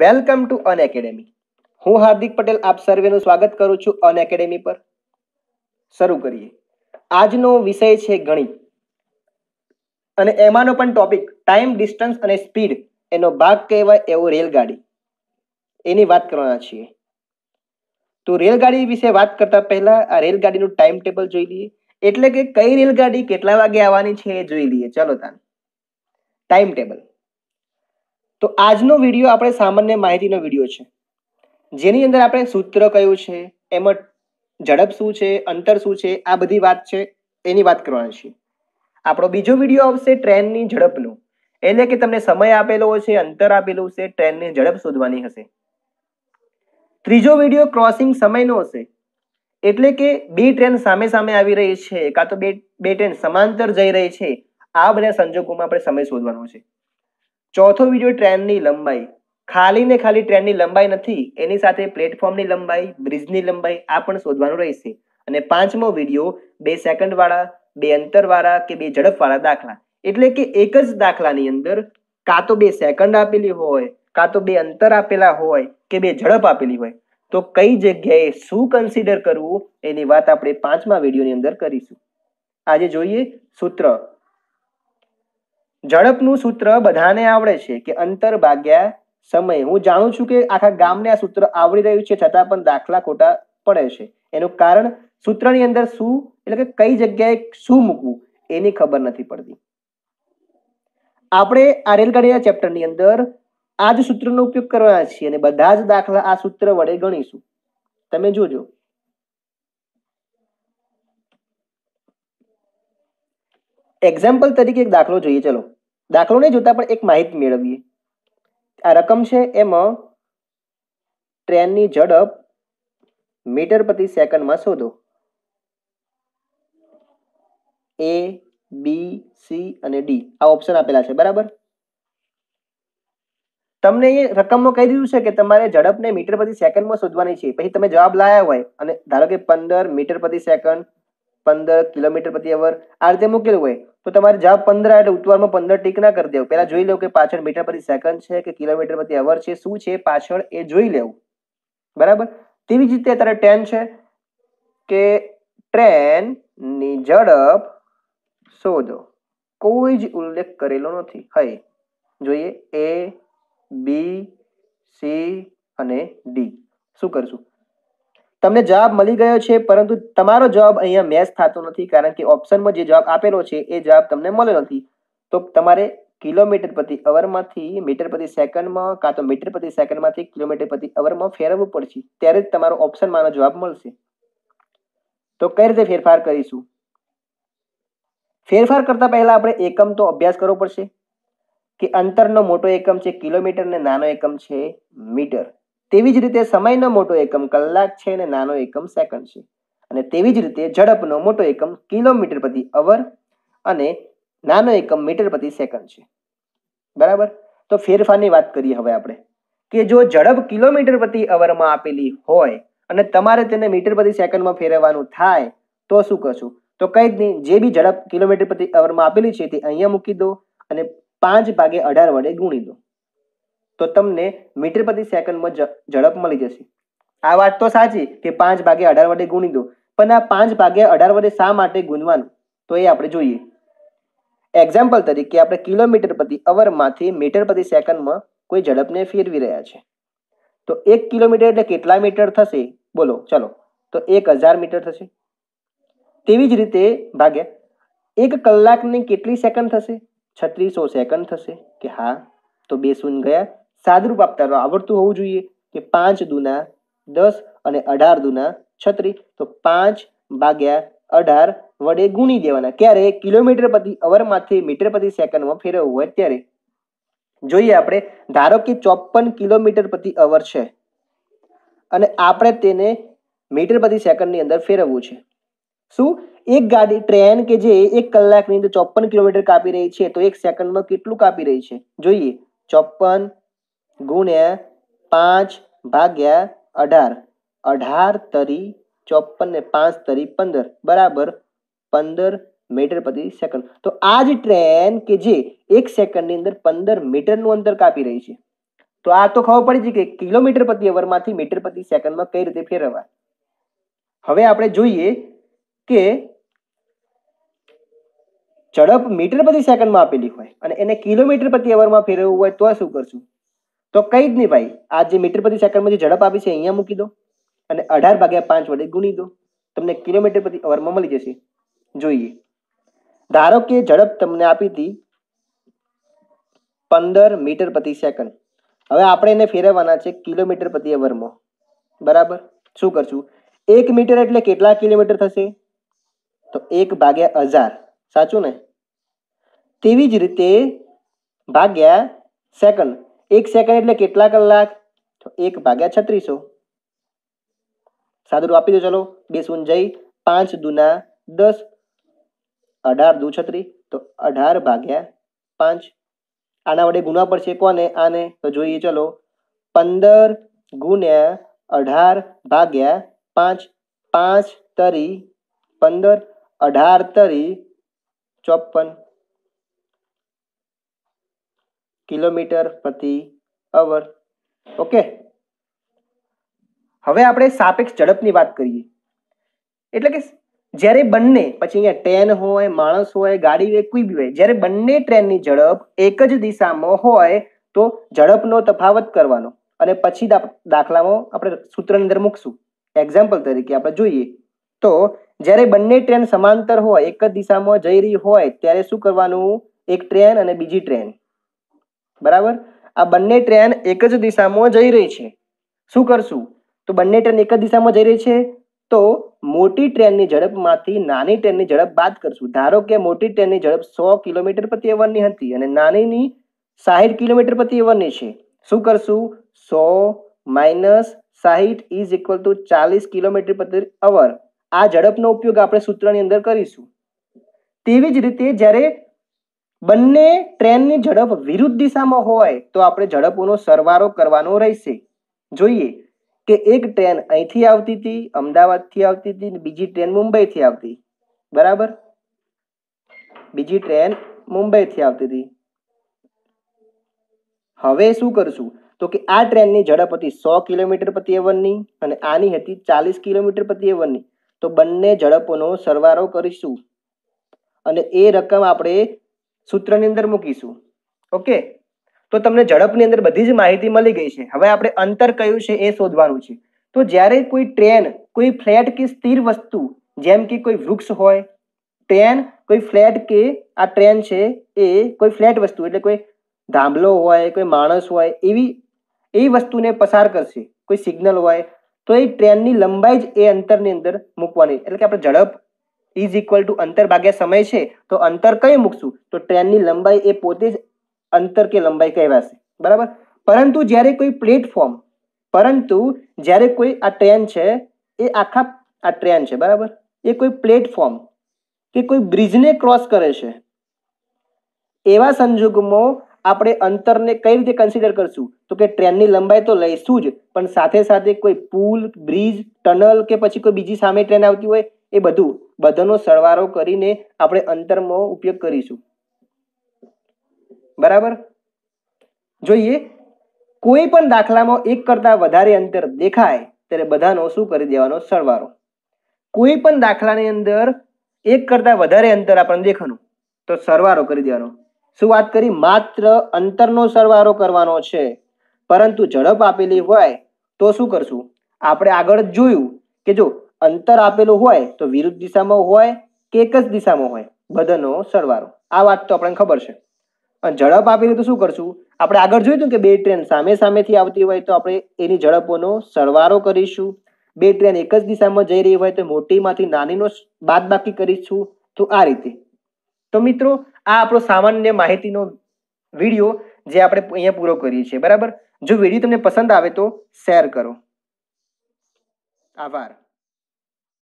welcome to un academy હું હાર્દિક પટેલ આપ સર્વેનું સ્વાગત કરું છું અન એકેડેમી પર શરૂ કરીએ આજનો વિષય છે ગણિત અને એમાંનો પણ ટોપિક ટાઈમ ડિસ્ટન્સ અને સ્પીડ એનો ભાગ કહેવાય એવો રેલગાડી એની વાત કરવાના છીએ તો રેલગાડી વિશે વાત કરતા પહેલા આ રેલગાડીનું ટાઈમ ટેબલ જોઈ લઈએ એટલે કે કઈ રેલગાડી કેટલા વાગે આવવાની છે એ જોઈ લઈએ ચલો તાન ટાઈમ ટેબલ તો આજનો વિડીયો આપણે સામાન્ય માહિતીનો વિડીયો છે જેની અંદર આપણે સૂત્ર કયું છે એમાં ઝડપ શું છે અંતર શું છે આ બધી વાત છે એની વાત કરવાની છે આપણો બીજો વિડીયો આવશે ટ્રેનની ઝડપનો એટલે કે તમને સમય આપેલો છે અંતર આપેલું છે ટ્રેનની ઝડપ શોધવાની હશે ત્રીજો વિડીયો ક્રોસિંગ સમયનો હશે એટલે કે બે ટ્રેન સામે સામે આવી રહી છે કાં તો બે બે ટ્રેન સમાંતર જઈ રહી છે આ બધા સંજોગોમાં આપણે સમય શોધવાનો છે ચોથો વિડીયો ટ્રેનની લંબાઈ ખાલી ને ખાલી ટ્રેનની લંબાઈ નથી એની સાથે પ્લેટફોર્મની લંબાઈ બ્રિજની લંબાઈ આ પણ શોધવાનું રહેશે અને પાંચમો વિડીયો બે સેકન્ડવાળા બે અંતરવાળા કે બે ઝડપવાળા દાખલા એટલે કે એક જ દાખલાની અંદર કાં તો બે સેકન્ડ આપેલી હોય કાં તો બે અંતર આપેલા હોય કે બે ઝડપ આપેલી હોય તો કઈ જગ્યાએ શું કન્સિડર કરવું એની વાત આપણે પાંચમા વિડીયોની અંદર કરીશું આજે જોઈએ સૂત્ર ઝડપનું સૂત્ર બધાને આવડે છે કે અંતર ભાગ્યા સમય હું જાણું છું કે આખા ગામને આ સૂત્ર આવડી રહ્યું છે છતાં પણ દાખલા ખોટા પડે છે એનું કારણ સૂત્રની અંદર શું એટલે કે કઈ જગ્યાએ શું મૂકવું એની ખબર નથી પડતી આપણે આ રેલગાડીના ચેપ્ટરની અંદર આ જ સૂત્રનો ઉપયોગ કરવાના છીએ અને બધા જ દાખલા આ સૂત્ર વડે ગણીશું તમે જોજો એક્ઝામ્પલ તરીકે એક દાખલો જોઈએ ચલો દાખલો નહીં જોતા પણ એક માહિતી મેળવીએ આ રકમ છે એમાં ટ્રેનની ઝડપ મીટર પ્રતિ સેકન્ડમાં શોધો એ બી સી અને ડી આ ઓપ્શન આપેલા છે બરાબર તમને એ રકમમાં કહી દીધું છે કે તમારે ઝડપને મીટર પ્રતિ સેકન્ડમાં શોધવાની છે પછી તમે જવાબ લાયા હોય અને ધારો કે પંદર મીટર પ્રતિ સેકન્ડ પંદર કિલોમીટર પ્રતિ અવર આ રીતે મૂકેલું હોય તો તમારે જવાબ પંદર એટલે ઉત્તરમાં પંદર ટીક ના કરી દેવું પહેલાં જોઈ લેવું કે પાછળ મીટર પ્રતિ સેકન્ડ છે કે કિલોમીટર પ્રતિ અવર છે શું છે પાછળ એ જોઈ લેવું બરાબર તેવી જ રીતે અત્યારે ટ્રેન છે કે ટ્રેનની ઝડપ શોધો કોઈ જ ઉલ્લેખ કરેલો નથી હય જોઈએ એ બી સી અને ડી શું કરશું તમને જવાબ મળી ગયો છે પરંતુ તમારો જવાબ અહીંયા મેચ થતો નથી કારણ કે ઓપ્શનમાં જે જવાબ આપેલો છે એ જવાબ તમને મળ્યો નથી તો તમારે કિલોમીટર પ્રતિ અવરમાંથી મીટર પ્રતિ સેકન્ડમાં કાં તો મીટર પ્રતિ સેકન્ડમાંથી કિલોમીટર પ્રતિ અવરમાં ફેરવવું પડશે ત્યારે જ તમારો ઓપ્શનમાંનો જવાબ મળશે તો કઈ રીતે ફેરફાર કરીશું ફેરફાર કરતાં પહેલાં આપણે એકમ તો અભ્યાસ કરવો પડશે કે અંતરનો મોટો એકમ છે કિલોમીટર ને નાનો એકમ છે મીટર તેવી જ રીતે સમયનો મોટો એકમ કલાક છે અને નાનો એકમ સેકન્ડ છે અને તેવી જ રીતે ઝડપનો મોટો એકમ કિલોમીટર પ્રતિ અવર અને નાનો એકમ મીટર પ્રતિ સેકન્ડ છે બરાબર તો ફેરફારની વાત કરીએ હવે આપણે કે જો ઝડપ કિલોમીટર પ્રતિ અવરમાં આપેલી હોય અને તમારે તેને મીટર પ્રતિ સેકન્ડમાં ફેરવવાનું થાય તો શું કરશું તો કંઈ જ નહીં જે બી ઝડપ કિલોમીટર પ્રતિ અવરમાં આપેલી છે તે અહીંયા મૂકી દો અને પાંચ ભાગે અઢાર વડે ગુણી દો તો તમને મીટર પ્રતિ સેકન્ડમાં ઝડપ મળી જશે આ વાત તો સાચી કે પાંચ ભાગે અઢાર વડે ગુણી દો પણ આ પાંચ ભાગે અઢાર વડે શા માટે ગુણવાનું તો એ આપણે જોઈએ એક્ઝામ્પલ તરીકે આપણે કિલોમીટર પ્રતિ અવરમાંથી મીટર પ્રતિ સેકન્ડમાં કોઈ ઝડપને ફેરવી રહ્યા છે તો એક કિલોમીટર એટલે કેટલા મીટર થશે બોલો ચલો તો એક હજાર મીટર થશે તેવી જ રીતે ભાગે એક કલાકની કેટલી સેકન્ડ થશે છત્રીસો સેકન્ડ થશે કે હા તો બે શૂન્ય ગયા સાદરૂપ આપતા આવડતું હોવું જોઈએ કે પાંચ દુના દસ અને અઢાર દુના છત્રીસ તો પાંચ ભાગ્યા અઢાર વડે ગુણી દેવાના ક્યારે કિલોમીટર પ્રતિ અવરમાંથી મીટર પ્રતિ સેકન્ડમાં ફેરવવું હોય ત્યારે જોઈએ આપણે ધારો કે ચોપન કિલોમીટર પ્રતિ અવર છે અને આપણે તેને મીટર પ્રતિ સેકન્ડની અંદર ફેરવવું છે શું એક ગાડી ટ્રેન કે જે એક કલાકની અંદર ચોપન કિલોમીટર કાપી રહી છે તો એક સેકન્ડમાં કેટલું કાપી રહી છે જોઈએ ચોપન ગુણ્યા પાંચ ભાગ્યા અઢાર અઢાર તરી ચોપન ને પાંચ તરી પંદર બરાબર પંદર મીટર પ્રતિ સેકન્ડ તો આ જ ટ્રેન કે જે એક સેકન્ડની અંદર પંદર મીટરનું અંતર કાપી રહી છે તો આ તો ખબર પડી છે કે કિલોમીટર પ્રતિ અવરમાંથી મીટર પ્રતિ સેકન્ડમાં કઈ રીતે ફેરવવા હવે આપણે જોઈએ કે ઝડપ મીટર પ્રતિ સેકન્ડમાં આપેલી હોય અને એને કિલોમીટર પ્રતિ અવરમાં ફેરવવું હોય તો શું કરશું તો કંઈ જ નહીં ભાઈ આ જે મીટર પ્રતિ સેકન્ડમાં જે ઝડપ આવી છે અહીંયા મૂકી દો અને અઢાર ભાગ્યા પાંચ વડે ગુણી દો તમને કિલોમીટર પ્રતિ અવરમાં મળી જશે જોઈએ ધારો કે ઝડપ તમને આપી હતી પંદર મીટર પ્રતિ સેકન્ડ હવે આપણે એને ફેરવવાના છે કિલોમીટર પ્રતિ અવરમાં બરાબર શું કરશું એક મીટર એટલે કેટલા કિલોમીટર થશે તો એક ભાગ્યા હજાર સાચું ને તેવી જ રીતે ભાગ્યા સેકન્ડ એક સેકન્ડ એટલે કેટલા કલાક તો એક ભાગ્યા છત્રીસો સાદું આપી દો ચલો બે શૂન્ય જઈ પાંચ દુના દસ અઢાર દુ છત્રી તો અઢાર ભાગ્યા પાંચ આના વડે ગુણવા પડશે કોને આને તો જોઈએ ચલો પંદર ગુણ્યા અઢાર ભાગ્યા પાંચ પાંચ તરી પંદર અઢાર તરી ચોપન કિલોમીટર પ્રતિ અવર ઓકે હવે આપણે સાપેક્ષ ઝડપની વાત કરીએ એટલે કે જ્યારે બંને પછી અહીંયા ટ્રેન હોય માણસ હોય ગાડી હોય કોઈ બી હોય જ્યારે બંને ટ્રેનની ઝડપ એક જ દિશામાં હોય તો ઝડપનો તફાવત કરવાનો અને પછી દાખલામાં આપણે સૂત્રની અંદર મૂકશું એક્ઝામ્પલ તરીકે આપણે જોઈએ તો જ્યારે બંને ટ્રેન સમાંતર હોય એક જ દિશામાં જઈ રહી હોય ત્યારે શું કરવાનું એક ટ્રેન અને બીજી ટ્રેન બરાબર આ બંને ટ્રેન એક જ દિશામાં જઈ રહી છે શું કરશું તો બંને ટ્રેન એક જ દિશામાં જઈ રહી છે તો મોટી ટ્રેનની ઝડપમાંથી નાની ટ્રેનની ઝડપ બાદ કરશું ધારો કે મોટી ટ્રેનની ઝડપ સો કિલોમીટર પ્રતિ અવરની હતી અને નાનીની સાહીઠ કિલોમીટર પ્રતિ અવરની છે શું કરશું સો માઇનસ સાહીઠ ઇઝ ઇક્વલ ટુ ચાલીસ કિલોમીટર પ્રતિ અવર આ ઝડપનો ઉપયોગ આપણે સૂત્રની અંદર કરીશું તેવી જ રીતે જ્યારે બંને ટ્રેનની ઝડપ વિરુદ્ધ દિશામાં હોય તો આપણે ઝડપોનો સરવારો કરવાનો રહેશે જોઈએ કે એક ટ્રેન અહીંથી આવતી હતી અમદાવાદથી આવતી હતી બીજી ટ્રેન મુંબઈથી આવતી બરાબર બીજી ટ્રેન મુંબઈથી આવતી હતી હવે શું કરશું તો કે આ ટ્રેનની ઝડપ હતી સો કિલોમીટર પ્રતિ અવરની અને આની હતી ચાલીસ કિલોમીટર પ્રતિ અવનની તો બંને ઝડપોનો સરવારો કરીશું અને એ રકમ આપણે સૂત્રની અંદર મૂકીશું ઓકે તો તમને ઝડપની અંદર બધી જ માહિતી મળી ગઈ છે હવે આપણે અંતર કયું છે એ શોધવાનું છે તો જ્યારે કોઈ ટ્રેન કોઈ ફ્લેટ કે સ્થિર વસ્તુ જેમ કે કોઈ વૃક્ષ હોય ટ્રેન કોઈ ફ્લેટ કે આ ટ્રેન છે એ કોઈ ફ્લેટ વસ્તુ એટલે કોઈ ધાંભલો હોય કોઈ માણસ હોય એવી એ વસ્તુને પસાર કરશે કોઈ સિગ્નલ હોય તો એ ટ્રેનની લંબાઈ જ એ અંતરની અંદર મૂકવાની એટલે કે આપણે ઝડપ ઇઝ ઇક્વલ ટુ અંતર ભાગ્યા સમય છે તો અંતર કઈ મૂકશું તો ટ્રેનની લંબાઈ એ પોતે જ અંતર કે લંબાઈ કહેવાશે બરાબર પરંતુ જ્યારે કોઈ પ્લેટફોર્મ પરંતુ જ્યારે કોઈ આ ટ્રેન છે એ આખા આ ટ્રેન છે બરાબર એ કોઈ પ્લેટફોર્મ કે કોઈ બ્રિજને ક્રોસ કરે છે એવા સંજોગોમાં આપણે અંતરને કઈ રીતે કન્સિડર કરશું તો કે ટ્રેનની લંબાઈ તો લઈશું જ પણ સાથે સાથે કોઈ પુલ બ્રિજ ટનલ કે પછી કોઈ બીજી સામે ટ્રેન આવતી હોય એ બધું બધાનો સરવાળો કરીને આપણે અંતરમાં ઉપયોગ કરીશું બરાબર જોઈએ કોઈ પણ દાખલામાં એક કરતાં વધારે અંતર દેખાય ત્યારે બધાનો શું કરી દેવાનો સરવાળો કોઈ પણ દાખલાની અંદર એક કરતાં વધારે અંતર આપણને દેખાનું તો સરવાળો કરી દેવાનો શું વાત કરી માત્ર અંતરનો સરવાળો કરવાનો છે પરંતુ ઝડપ આપેલી હોય તો શું કરશું આપણે આગળ જોયું કે જો અંતર આપેલું હોય તો વિરુદ્ધ દિશામાં હોય કે એક જ દિશામાં હોય બધાનો સરવાળો આ વાત તો આપણને ખબર છે અને ઝડપ આપેલી તો શું કરશું આપણે આગળ જોઈતું કે બે ટ્રેન સામે સામેથી આવતી હોય તો આપણે એની ઝડપોનો સરવાળો કરીશું બે ટ્રેન એક જ દિશામાં જઈ રહી હોય તો મોટીમાંથી નાનીનો બાદ બાકી કરીશું તો આ રીતે તો મિત્રો આ આપણો સામાન્ય માહિતીનો વિડીયો જે આપણે અહીંયા પૂરો કરીએ છીએ બરાબર જો વિડીયો તમને પસંદ આવે તો શેર કરો આભાર